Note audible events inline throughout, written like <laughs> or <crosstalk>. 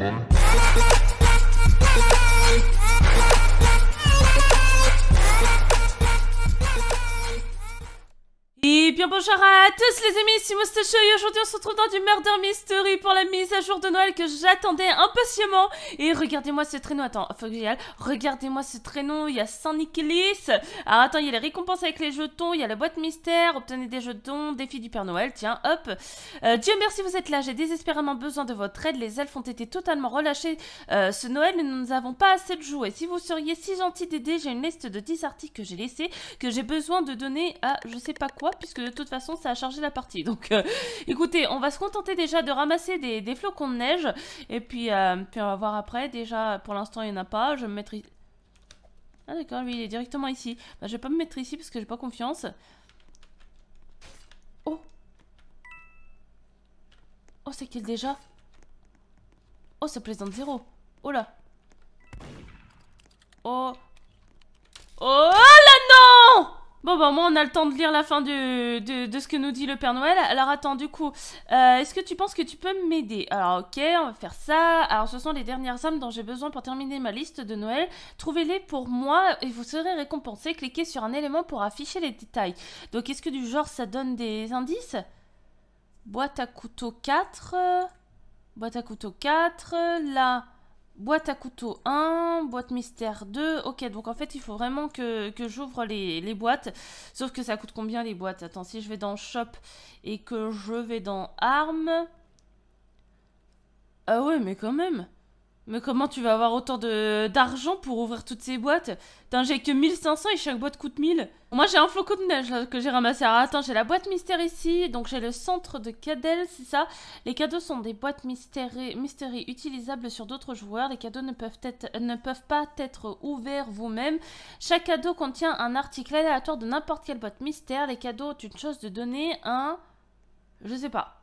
family. bonjour à tous les amis, c'est Moustache et aujourd'hui on se retrouve dans du Murder Mystery pour la mise à jour de Noël que j'attendais impatiemment. Et regardez-moi ce traîneau, attends, faut que j'y aille. Regardez-moi ce traîneau, il y a Saint Nicolas. Alors attends, il y a les récompenses avec les jetons, il y a la boîte mystère, obtenez des jetons, défi du Père Noël, tiens, hop. Euh, Dieu merci vous êtes là, j'ai désespérément besoin de votre aide, les elfes ont été totalement relâchés euh, ce Noël et nous n'avons pas assez de jouets. Si vous seriez si gentil d'aider, j'ai une liste de 10 articles que j'ai laissés, que j'ai besoin de donner à je sais pas quoi, puisque de toute façon, ça a chargé la partie. Donc, euh, écoutez, on va se contenter déjà de ramasser des, flocons de neige. Et puis, euh, puis, on va voir après. Déjà, pour l'instant, il n'y en a pas. Je vais me mettre Ah, d'accord, lui, il est directement ici. Bah, je vais pas me mettre ici parce que j'ai pas confiance. Oh Oh, c'est qu'il déjà Oh, ça plaisante zéro. Oh là. Oh. Oh là, non bah, au moins, on a le temps de lire la fin de, de, ce que nous dit le Père Noël. Alors, attends, du coup, euh, est-ce que tu penses que tu peux m'aider Alors, ok, on va faire ça. Alors, ce sont les dernières âmes dont j'ai besoin pour terminer ma liste de Noël. Trouvez-les pour moi et vous serez récompensé. Cliquez sur un élément pour afficher les détails. Donc, est-ce que du genre, ça donne des indices Boîte à couteau 4. Boîte à couteau 4. Là. Boîte à couteau 1, boîte mystère 2. Ok, donc en fait, il faut vraiment que, j'ouvre les, les, boîtes. Sauf que ça coûte combien les boîtes Attends, si je vais dans shop et que je vais dans armes. Ah ouais, mais quand même mais comment tu vas avoir autant d'argent pour ouvrir toutes ces boîtes que 1500 et chaque boîte coûte 1000. Moi j'ai un flocon de neige que j'ai ramassé. attends, j'ai la boîte mystère ici, donc j'ai le centre de Cadel, c'est ça. Les cadeaux sont des boîtes mystères utilisables sur d'autres joueurs. Les cadeaux ne peuvent, être, ne peuvent pas être ouverts vous-même. Chaque cadeau contient un article aléatoire de n'importe quelle boîte mystère. Les cadeaux ont une chose de donner un... Je sais pas.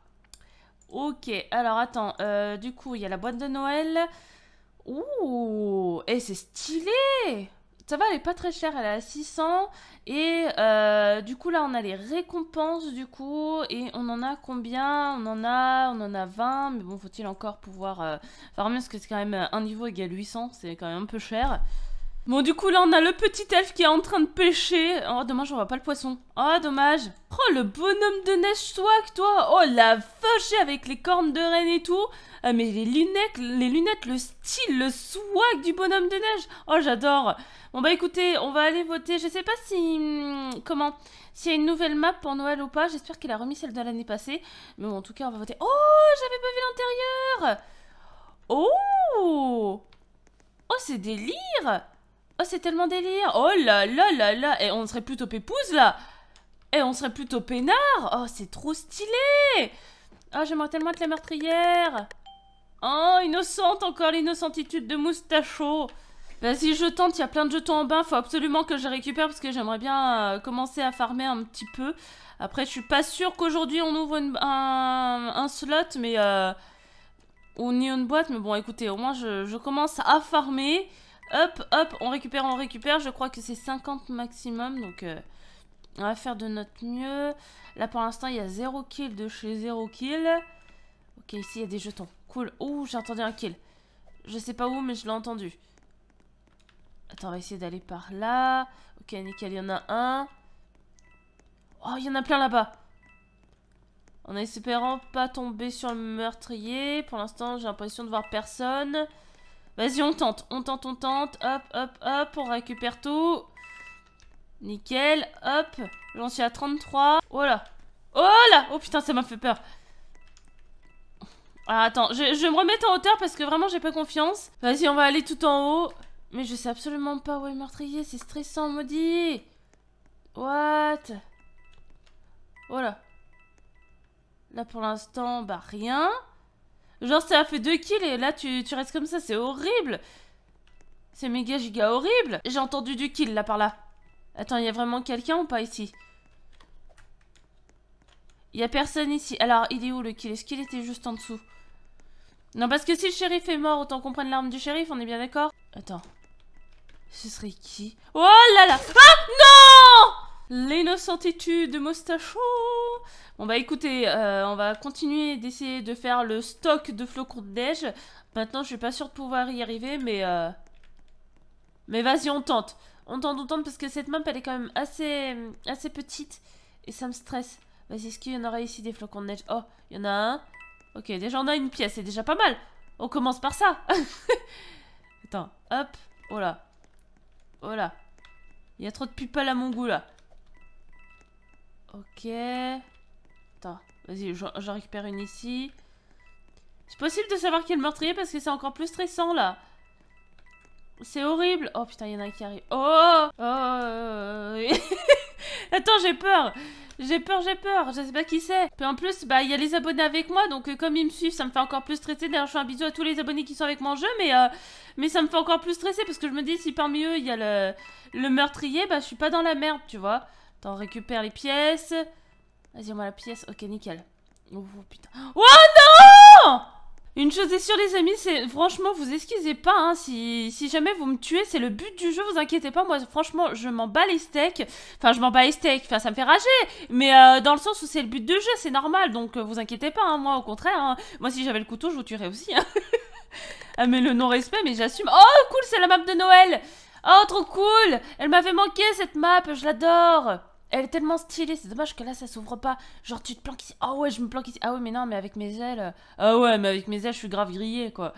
Ok, alors attends, euh, du coup, il y a la boîte de Noël. Ouh, et c'est stylé Ça va, elle est pas très chère, elle est à 600. Et euh, du coup, là, on a les récompenses, du coup. Et on en a combien On en a on en a 20, mais bon, faut-il encore pouvoir... Euh... Enfin, parce que c'est quand même euh, un niveau égal 800, c'est quand même un peu cher. Bon, du coup, là, on a le petit elf qui est en train de pêcher. Oh, dommage, on voit pas le poisson. Oh, dommage. Oh, le bonhomme de neige swag, toi. Oh, la vache avec les cornes de reine et tout. Ah, mais les lunettes, les lunettes, le style, le swag du bonhomme de neige. Oh, j'adore. Bon, bah, écoutez, on va aller voter. Je sais pas si... Hum, comment S'il y a une nouvelle map pour Noël ou pas. J'espère qu'il a remis celle de l'année passée. Mais bon, en tout cas, on va voter. Oh, j'avais pas vu l'intérieur. Oh Oh, c'est délire Oh, c'est tellement délire. Oh là là là là. Et eh, on serait plutôt pépouze là. Et eh, on serait plutôt peinard. Oh, c'est trop stylé. Oh, j'aimerais tellement être la meurtrière. Oh, innocente encore l'innocentitude de moustacho. Vas-y, je tente, il y a plein de jetons en bain, faut absolument que je récupère parce que j'aimerais bien euh, commencer à farmer un petit peu. Après, je suis pas sûre qu'aujourd'hui on ouvre un, slot, mais... Euh, ou ni une boîte, mais bon, écoutez, au moins je commence à farmer. Hop, hop, on récupère, on récupère. Je crois que c'est 50 maximum, donc euh, on va faire de notre mieux. Là, pour l'instant, il y a 0 kill de chez 0 kill. Ok, ici, il y a des jetons. Cool. Ouh, j'ai entendu un kill. Je sais pas où, mais je l'ai entendu. Attends, on va essayer d'aller par là. Ok, nickel, il y en a un. Oh, il y en a plein là-bas. En espérant pas tomber sur le meurtrier. Pour l'instant, j'ai l'impression de voir personne. Vas-y, on tente, on tente, on tente. Hop, hop, hop, on récupère tout. Nickel, hop. J'en suis à 33. Oh là. Oh là Oh putain, ça m'a fait peur. Ah, attends, je, je vais me remettre en hauteur parce que vraiment, j'ai pas confiance. Vas-y, on va aller tout en haut. Mais je sais absolument pas où est le meurtrier, c'est stressant, maudit. What Voilà. là. Là, pour l'instant, bah rien. Genre, ça a fait deux kills et là, tu, restes comme ça, c'est horrible. C'est méga giga horrible. J'ai entendu du kill là par là. Attends, il y a vraiment quelqu'un ou pas ici Il y a personne ici. Alors, il est où le kill Est-ce qu'il était juste en dessous Non, parce que si le shérif est mort, autant qu'on prenne l'arme du shérif, on est bien d'accord Attends. Ce serait qui Oh là là Ah Non L'innocentitude de Mostacho Bon bah écoutez, euh, on va continuer d'essayer de faire le stock de flocons de neige. Maintenant, je suis pas sûre de pouvoir y arriver, mais... Euh, mais vas-y, on tente. On tente, on tente, parce que cette map, elle est quand même assez, assez petite. Et ça me stresse. Vas-y, est-ce qu'il y en aura ici des flocons de neige Oh, il y en a un. Ok, déjà, on a une pièce, c'est déjà pas mal. On commence par ça. <laughs> Attends, hop, Oh là Il y a trop de pupilles à mon goût, là. Ok. Attends, vas-y, j'en récupère une ici. C'est possible de savoir qui est le meurtrier parce que c'est encore plus stressant là. C'est horrible. Oh putain, il y en a un qui arrive. Oh, oh. oh, oh, oh <laughs> Attends, j'ai peur. J'ai peur, j'ai peur. Je sais pas qui c'est. Puis en plus, bah il y a les abonnés avec moi, donc euh, comme ils me suivent, ça me fait encore plus stresser. D'ailleurs, je fais un bisou à tous les abonnés qui sont avec moi en jeu, mais euh, mais ça me fait encore plus stresser parce que je me dis si parmi eux il y a le le meurtrier, bah je suis pas dans la merde, tu vois. Attends, on récupère les pièces. Vas-y, on la pièce. Ok, nickel. Oh, oh putain. Oh non Une chose est sûre, les amis, c'est franchement, vous excusez pas. Hein, si... jamais vous me tuez, c'est le but du jeu, vous inquiétez pas. Moi, franchement, je m'en bats les steaks. Enfin, je m'en bats les steaks. Enfin, ça me fait rager. Mais euh, dans le sens où c'est le but du jeu, c'est normal. Donc, euh, vous inquiétez pas. Hein, moi, au contraire. Hein. Moi, si j'avais le couteau, je vous tuerais aussi. <laughs> ah, mais le non-respect, mais j'assume. Oh, cool, c'est la map de Noël. Oh, trop cool Elle m'avait manqué cette map, je l'adore elle est tellement stylée, c'est dommage que là ça s'ouvre pas. Genre tu te planques ici. Ah oh ouais, je me planque ici. Ah ouais, mais non, mais avec mes ailes. Euh, ah ouais, mais avec mes ailes, je suis grave grillé quoi.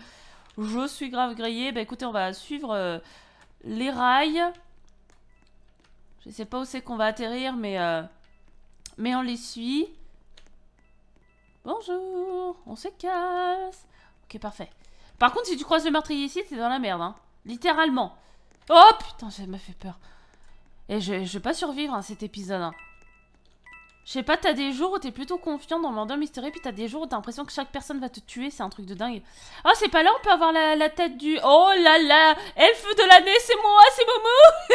Je suis grave grillé. Bah écoutez, on va suivre euh, les rails. Je sais pas où c'est qu'on va atterrir, mais euh, mais on les suit. Bonjour, on se casse. Ok, parfait. Par contre, si tu croises le meurtrier ici, c'est dans la merde, hein. Littéralement. Oh putain, ça m'a fait peur. Et je, vais pas survivre à cet épisode. Hein. Je sais pas, t'as des jours où t'es plutôt confiant dans le mandat mystérieux, puis t'as des jours où t'as l'impression que chaque personne va te tuer, c'est un truc de dingue. Oh, c'est pas là, on peut avoir la, tête du... Oh là là, elfe de l'année, c'est moi, c'est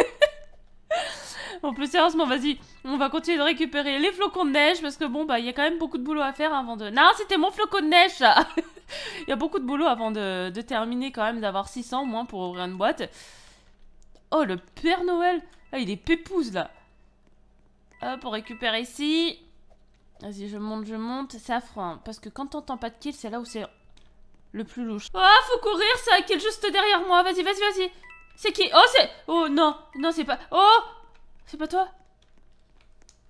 Momo Bon, plus sérieusement, vas-y, on va continuer de récupérer les flocons de neige, parce que bon, bah, il y a quand même beaucoup de boulot à faire avant de... Non, c'était mon flocon de neige, <laughs> Il y a beaucoup de boulot avant de, terminer, quand même, d'avoir 600 au moins pour ouvrir une boîte. Oh, le Père Noël ah, il est pépouze, là. Hop, on récupère ici. Vas-y, je monte, je monte. C'est affreux, hein, parce que quand t'entends pas de kill, c'est là où c'est le plus louche. Oh, faut courir, ça kill juste derrière moi. Vas-y, vas-y, vas-y. C'est qui Oh, c'est... Oh, non, non, c'est pas... Oh C'est pas toi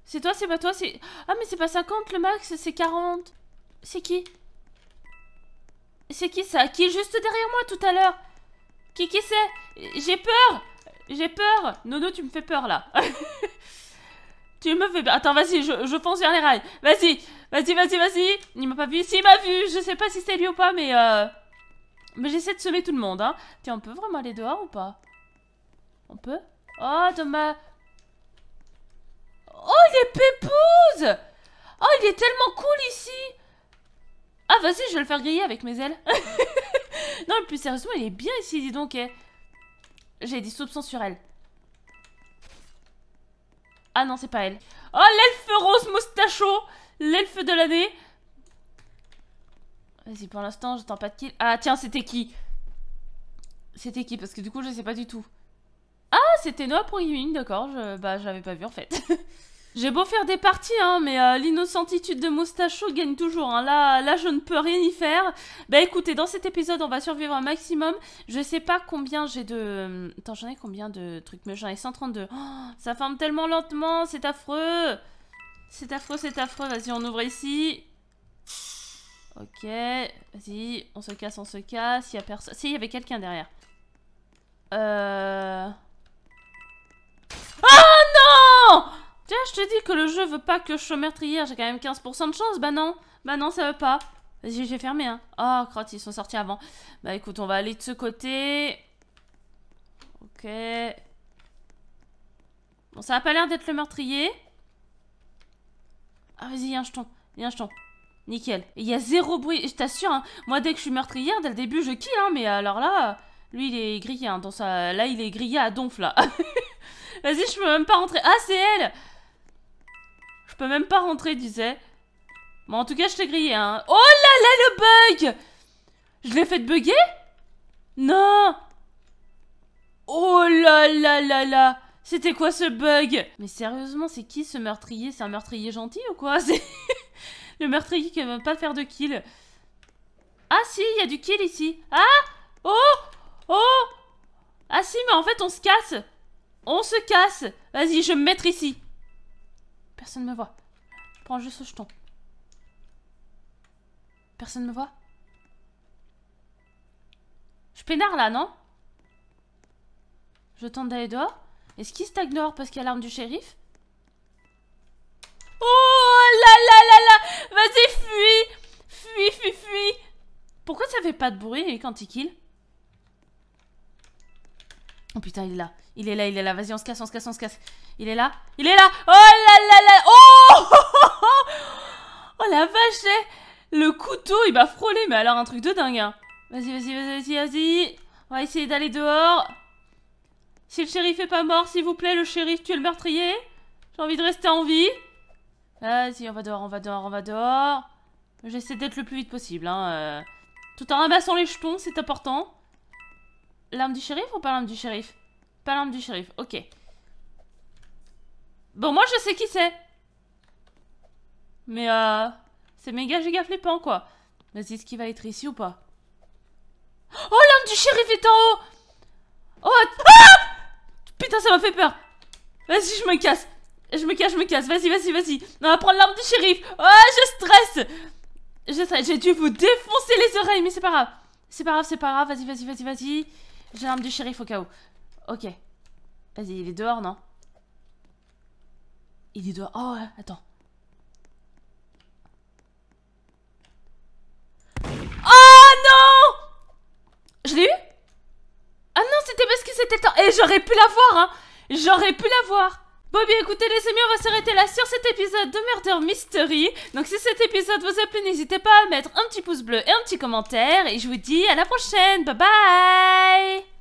C'est toi, c'est pas toi, c'est... Ah, mais c'est pas 50 le max, c'est 40. C'est qui C'est qui ça kill juste derrière moi tout à l'heure Qui qui c'est J'ai peur j'ai peur Nono, tu me fais peur, là. <laughs> tu me fais peur. Attends, vas-y, je, fonce vers les rails. Vas-y, vas-y, vas-y, vas-y. Il m'a pas vu. il m'a vu, je sais pas si c'est lui ou pas, mais... Euh, mais j'essaie de semer tout le monde, hein. Tiens, on peut vraiment aller dehors ou pas On peut Oh, Thomas. Oh, il est pépouze Oh, il est tellement cool ici Ah, vas-y, je vais le faire griller avec mes ailes. <laughs> non, mais plus sérieusement, il est bien ici, dis donc. Eh. J'ai des soupçons sur elle. Ah non, c'est pas elle. Oh, l'elfe rose moustacho L'elfe de l'année Vas-y, pour l'instant, j'attends pas de kill. Ah, tiens, c'était qui C'était qui Parce que du coup, je sais pas du tout. Ah, c'était Noah pour Gaming, d'accord. Je... Bah, j'avais pas vu, en fait. <laughs> J'ai beau faire des parties, hein, mais euh, l'innocentitude de Moustacho gagne toujours. Hein. Là, là, je ne peux rien y faire. Bah écoutez, dans cet épisode, on va survivre un maximum. Je sais pas combien j'ai de... Euh, attends, j'en ai combien de trucs Mais j'en ai 132. ça ferme tellement lentement, c'est affreux. C'est affreux, c'est affreux. Vas-y, on ouvre ici. Ok, vas-y, on se casse, on se casse. Il y a personne... Si, il y avait quelqu'un derrière. Euh... Tiens, je te dis que le jeu veut pas que je sois meurtrière, j'ai quand même 15% de chance, bah non, bah non, ça veut pas. Vas-y, j'ai fermé, hein. Oh, crotte, ils sont sortis avant. Bah écoute, on va aller de ce côté. Ok. Bon, ça a pas l'air d'être le meurtrier. Ah, vas-y, y a un jeton, y a un jeton. Nickel. Il y a zéro bruit, je t'assure, hein. Moi, dès que je suis meurtrière, dès le début, je kill, hein, mais alors là... Lui, il est grillé, hein, Là, il est grillé à donf, là. <laughs> vas-y, je peux même pas rentrer. Ah, c'est elle je peux même pas rentrer, disait. mais Bon, en tout cas, je t'ai grillé, hein. Oh là là, le bug Je l'ai fait bugger Non Oh là là là là C'était quoi ce bug Mais sérieusement, c'est qui ce meurtrier C'est un meurtrier gentil ou quoi <laughs> le meurtrier qui veut pas faire de kill. Ah si, il y a du kill ici. Ah Oh Oh Ah si, mais en fait, on se casse On se casse Vas-y, je vais me mettre ici. Personne me voit. Je prends juste ce jeton. Personne me voit Je peinard là, non Je tente d'aller dehors. Est-ce qu'il stagne dehors parce qu'il y a l'arme du shérif Oh là là là là Vas-y, fuis Fuis, fuis, fuis Pourquoi ça fait pas de bruit quand il kill Oh putain, il est là. Il est là, il est là. Vas-y, on se casse, on se casse, on se casse. Il est là. Il est là. Oh là là là. Oh <laughs> Oh la vache, eh. le couteau, il m'a frôlé, mais alors un truc de dingue. Hein. Vas-y, vas-y, vas-y, vas-y. On va essayer d'aller dehors. Si le shérif est pas mort, s'il vous plaît, le shérif, tu es le meurtrier. J'ai envie de rester en vie. Vas-y, on va dehors, on va dehors, on va dehors. J'essaie d'être le plus vite possible, hein, euh. Tout en ramassant les jetons, c'est important. L'arme du shérif ou pas l'arme du shérif Pas l'arme du shérif, ok. Bon, moi je sais qui c'est. Mais euh... C'est méga les flippant quoi. Vas-y, est-ce qu'il va être ici ou pas Oh, l'arme du shérif est en haut Oh, ah Putain, ça m'a fait peur. Vas-y, je me casse. Je me casse, je me casse. Vas-y, vas-y, vas-y. On va prendre l'arme du shérif. Oh, je stresse. Je stresse. J'ai dû vous défoncer les oreilles, mais c'est pas grave. C'est pas grave, c'est pas grave. Vas-y, vas-y, vas-y, vas-y. J'ai l'arme du shérif au cas où. Ok. Vas-y, il est dehors, non Il est dehors. Oh, attends. Oh non Je l'ai eu Ah non, c'était parce que c'était... Et eh, j'aurais pu la voir, hein J'aurais pu la voir Bon bien écoutez les amis, on va s'arrêter là sur cet épisode de Murder Mystery. Donc si cet épisode vous a plu, n'hésitez pas à mettre un petit pouce bleu et un petit commentaire. Et je vous dis à la prochaine, bye bye